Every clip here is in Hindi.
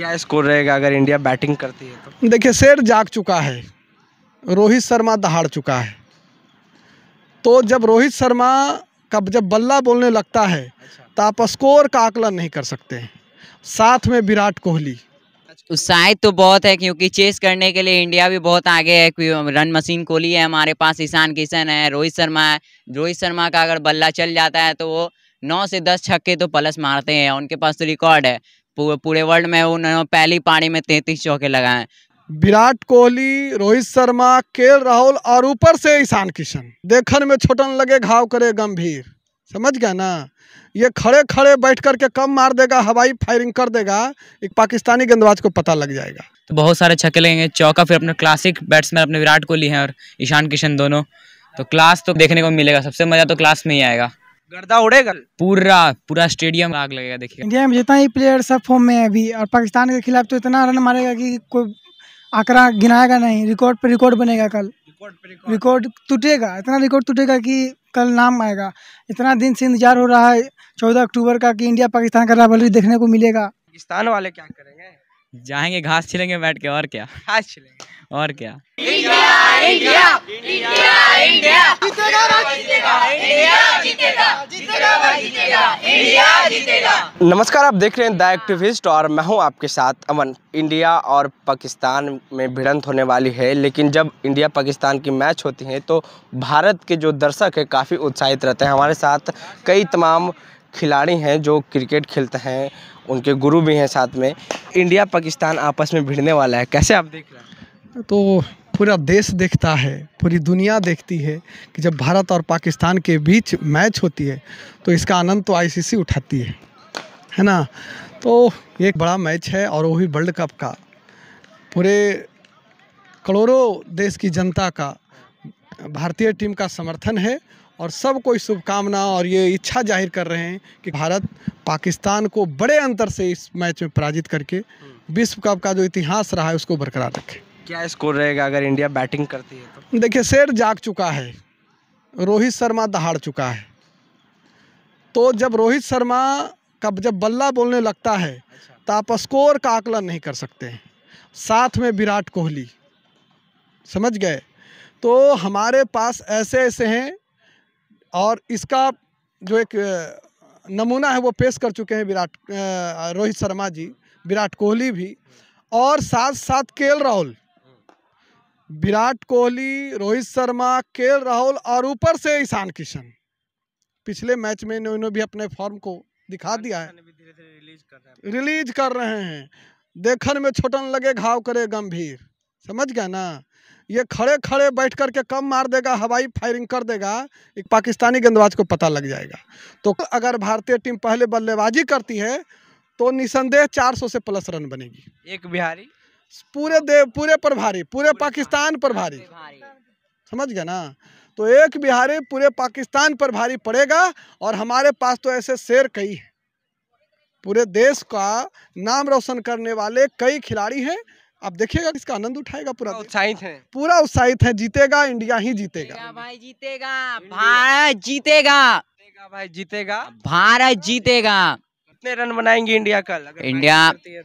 क्या स्कोर रहेगा अगर इंडिया बैटिंग करती है तो देखिए शेर जाग चुका है रोहित शर्मा दहाड़ चुका है तो जब रोहित शर्मा का जब बल्ला बोलने लगता है अच्छा। तो आप स्कोर का आकलन नहीं कर सकते साथ में विराट कोहली उत्साहित तो बहुत है क्योंकि चेस करने के लिए इंडिया भी बहुत आगे है रन मशीन कोहली है हमारे पास ईशान किशन है रोहित शर्मा है रोहित शर्मा का अगर बल्ला चल जाता है तो वो नौ से दस छक्के तो प्लस मारते हैं उनके पास तो रिकॉर्ड है पूरे वर्ल्ड में उन्होंने पहली पारी में तैतीस चौके लगाए विराट कोहली रोहित शर्मा के राहुल और ऊपर से ईशान किशन देखन में छोटन लगे घाव करे गंभीर समझ गया ना ये खड़े खड़े बैठ करके कम मार देगा हवाई फायरिंग कर देगा एक पाकिस्तानी गेंदबाज को पता लग जाएगा तो बहुत सारे छक्के लगेंगे चौका फिर अपने क्लासिक बैट्समैन अपने विराट कोहली हैं और ईशान किशन दोनों तो क्लास तो देखने को मिलेगा सबसे मज़ा तो क्लास में ही आएगा गर्दा उड़ेगा पूरा पूरा स्टेडियम आग लगेगा देखिए इंडिया में जितना ही प्लेयर सब फॉर्म में है अभी और पाकिस्तान के खिलाफ तो इतना रन मारेगा कि कोई आंकड़ा गिनाएगा नहीं रिकॉर्ड पर रिकॉर्ड बनेगा कल रिकॉर्ड टूटेगा इतना रिकॉर्ड टूटेगा कि कल नाम आएगा इतना दिन से इंतजार हो रहा है चौदह अक्टूबर का कि इंडिया पाकिस्तान का राइवलरी देखने को मिलेगा पाकिस्तान वाले क्या करेंगे जाएंगे घास छिलेंगे बैठ के और क्या घास छिलेंगे और क्या इंडिया इंडिया इंडिया इंडिया जीतेगा जीतेगा इंडिया जीतेगा नमस्कार आप देख रहे हैं द एक्टिविस्ट और मैं हूं आपके साथ अमन इंडिया और पाकिस्तान में भिड़ंत होने वाली है लेकिन जब इंडिया पाकिस्तान की मैच होती है तो भारत के जो दर्शक है काफ़ी उत्साहित रहते हैं हमारे साथ कई तमाम खिलाड़ी हैं जो क्रिकेट खेलते हैं उनके गुरु भी हैं साथ में इंडिया पाकिस्तान आपस में भिड़ने वाला है कैसे आप देख रहे हैं तो पूरा देश देखता है पूरी दुनिया देखती है कि जब भारत और पाकिस्तान के बीच मैच होती है तो इसका आनंद तो आईसीसी उठाती है है ना तो एक बड़ा मैच है और वो भी वर्ल्ड कप का पूरे करोड़ों देश की जनता का भारतीय टीम का समर्थन है और सब इस शुभकामना और ये इच्छा जाहिर कर रहे हैं कि भारत पाकिस्तान को बड़े अंतर से इस मैच में पराजित करके विश्व कप का जो इतिहास रहा है उसको बरकरार रखें क्या स्कोर रहेगा अगर इंडिया बैटिंग करती है तो देखिए शेर जाग चुका है रोहित शर्मा दहाड़ चुका है तो जब रोहित शर्मा का जब बल्ला बोलने लगता है अच्छा। तो आप स्कोर का आकलन नहीं कर सकते साथ में विराट कोहली समझ गए तो हमारे पास ऐसे ऐसे हैं और इसका जो एक नमूना है वो पेश कर चुके हैं विराट रोहित शर्मा जी विराट कोहली भी और साथ साथ के राहुल विराट कोहली रोहित शर्मा के राहुल और ऊपर से ईशान किशन पिछले मैच में इन्होंने भी अपने फॉर्म को दिखा दिया है रिलीज कर रहे हैं देखन में छोटन लगे घाव करे गंभीर समझ गया ना ये खड़े खड़े बैठ करके कम मार देगा हवाई फायरिंग कर देगा एक पाकिस्तानी गेंदबाज को पता लग जाएगा तो अगर भारतीय टीम पहले बल्लेबाजी करती है तो निसंदेह 400 से प्लस रन बनेगी एक बिहारी पूरे देव पूरे पर भारी पूरे पाकिस्तान पर भारी समझ गया ना तो एक बिहारी पूरे पाकिस्तान पर भारी पड़ेगा और हमारे पास तो ऐसे शेर कई पूरे देश का नाम रोशन करने वाले कई खिलाड़ी हैं आप देखिएगा इसका आनंद उठाएगा पूरा उत्साहित है पूरा उत्साहित है जीतेगा इंडिया ही जीतेगा भाई जीतेगा भारत जीतेगा भाई जीतेगा भारत जीतेगा कितने रन बनाएंगे इंडिया कल इंडिया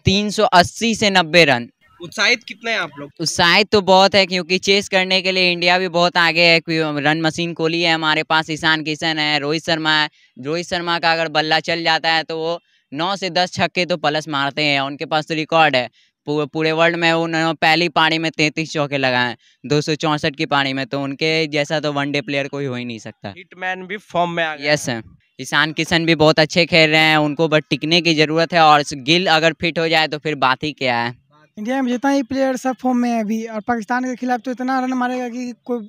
380 तो। से 90 रन उत्साहित कितने हैं आप लोग उत्साहित तो बहुत है क्योंकि चेस करने के लिए इंडिया भी बहुत आगे है रन मशीन कोहली है हमारे पास ईशान किशन है रोहित शर्मा है रोहित शर्मा का अगर बल्ला चल जाता है तो वो नौ से दस छक्के तो प्लस मारते हैं उनके पास तो रिकॉर्ड है पूरे वर्ल्ड में उन्होंने पहली पारी में तैंतीस चौके लगाए दो सौ चौसठ की पारी में तो उनके जैसा तो वनडे प्लेयर कोई हो ही नहीं सकता हिटमैन भी फॉर्म में आ गया यस ईशान किशन भी बहुत अच्छे खेल रहे हैं उनको बस टिकने की ज़रूरत है और गिल अगर फिट हो जाए तो फिर बात ही क्या है इंडिया में जितना ही प्लेयर सब फॉर्म में है अभी और पाकिस्तान के खिलाफ तो इतना रन मारेगा कि कोई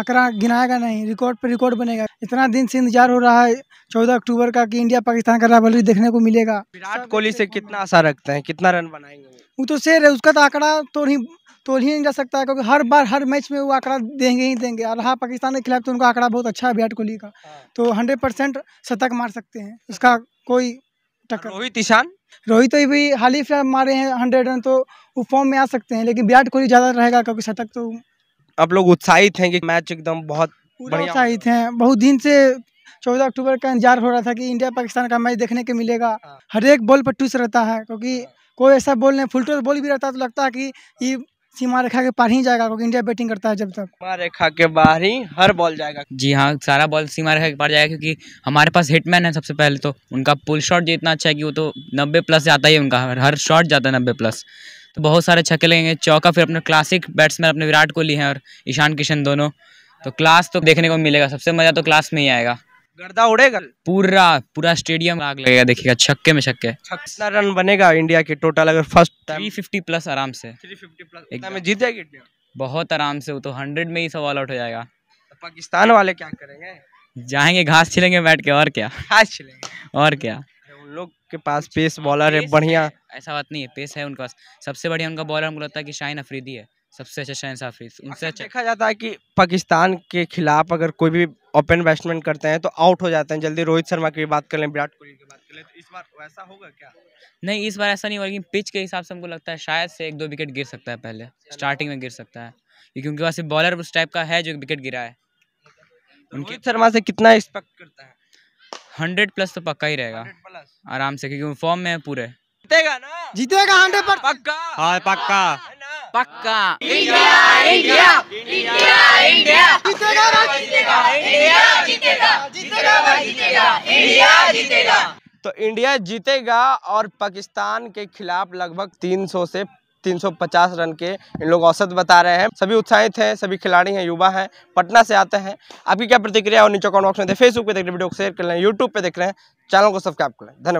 आंकड़ा गिनाएगा नहीं रिकॉर्ड पर रिकॉर्ड बनेगा इतना दिन से इंतजार हो रहा है चौदह अक्टूबर का कि इंडिया पाकिस्तान का राइवलरी देखने को मिलेगा विराट कोहली से कितना आशा रखते हैं कितना रन बनाएंगे वो तो शेर है उसका तो आंकड़ा तोड़ नहीं तोड़ ही नहीं जा सकता है क्योंकि हर बार हर मैच में वो आंकड़ा देंगे ही देंगे और हाँ पाकिस्तान के खिलाफ तो उनका आंकड़ा बहुत अच्छा है विराट कोहली का हाँ। तो हंड्रेड परसेंट शतक मार सकते हैं उसका कोई टक्कर रोहित ईशान रोहित तो भी हाल ही फिलहाल मारे हैं हंड्रेड रन तो वो फॉर्म में आ सकते हैं लेकिन विराट कोहली ज़्यादा रहेगा क्योंकि शतक तो आप लोग उत्साहित हैं कि मैच एकदम बहुत उत्साहित हैं बहुत दिन से चौदह अक्टूबर का इंतजार हो रहा था कि इंडिया पाकिस्तान का मैच देखने के मिलेगा हाँ। हर एक बॉल पर टूस रहता है क्योंकि हाँ। कोई ऐसा बोल नहीं फुलटो बोल भी रहता है तो लगता है कि ये सीमा रेखा के पार ही जाएगा क्योंकि इंडिया बैटिंग करता है जब तक सीमा रेखा के बाहर ही हर बॉल जाएगा जी हाँ सारा बॉल सीमा रेखा के पार जाएगा क्योंकि हमारे पास हिटमैन है सबसे पहले तो उनका पुल शॉट जो इतना अच्छा है कि वो तो नब्बे प्लस जाता ही उनका हर शॉट जाता है नब्बे प्लस तो बहुत सारे छक्के लगेंगे चौका फिर अपने क्लासिक बैट्समैन अपने विराट कोहली हैं और ईशान किशन दोनों तो क्लास तो देखने को मिलेगा सबसे मज़ा तो क्लास में ही आएगा गर्दा उड़ेगा पूरा पूरा स्टेडियम आग लगेगा देखिएगा छक्के में छक्के छक्का रन बनेगा इंडिया के टोटल अगर फर्स्ट थ्री फिफ्टी प्लस आराम से थ्री फिफ्टी प्लस में जीत जाएगी इंडिया बहुत आराम से वो तो हंड्रेड में ही सवाल आउट हो जाएगा तो पाकिस्तान वाले क्या करेंगे जाएंगे घास छिलेंगे बैठ के और क्या घास छिलेंगे और क्या उन लोग के पास पेस बॉलर हाँ, है बढ़िया ऐसा बात नहीं है पेस है उनके पास सबसे बढ़िया उनका बॉलर हमको लगता है कि शाहिन अफरीदी है सबसे अच्छा शहन हाफिज उनसे अच्छा, अच्छा देखा जाता है कि पाकिस्तान के खिलाफ अगर कोई भी ओपन बैट्समैन करते हैं तो आउट हो जाते हैं जल्दी रोहित शर्मा की बात कर लें विराट कोहली की बात कर लें तो इस बार वैसा होगा क्या नहीं इस बार ऐसा नहीं होगा पिच के हिसाब से हमको लगता है शायद से एक दो विकेट गिर सकता है पहले स्टार्टिंग में गिर सकता है क्योंकि उनके पास बॉलर उस टाइप का है जो विकेट गिरा है उनके शर्मा से कितना एक्सपेक्ट करता है हंड्रेड प्लस तो पक्का ही रहेगा आराम से क्योंकि फॉर्म में है पूरे जीतेगा ना जीतेगा हंड्रेड पर पक्का हाँ पक्का हाँ पक्का इंडिया इंडिया इंडिया इंडिया जीतेगा जीतेगा इंडिया जीतेगा जीतेगा जीतेगा इंडिया जीतेगा तो इंडिया जीतेगा और पाकिस्तान के खिलाफ लगभग 300 से 350 रन के इन लोग औसत बता रहे हैं सभी उत्साहित हैं सभी खिलाड़ी हैं युवा हैं पटना से आते हैं आपकी क्या प्रतिक्रिया और नीचे कॉमेंट बॉक्स में फेसबुक पे देख रहे वीडियो को शेयर कर लें यूट्यूब पे देख रहे हैं चैनल को सब्सक्राइब करें धन्यवाद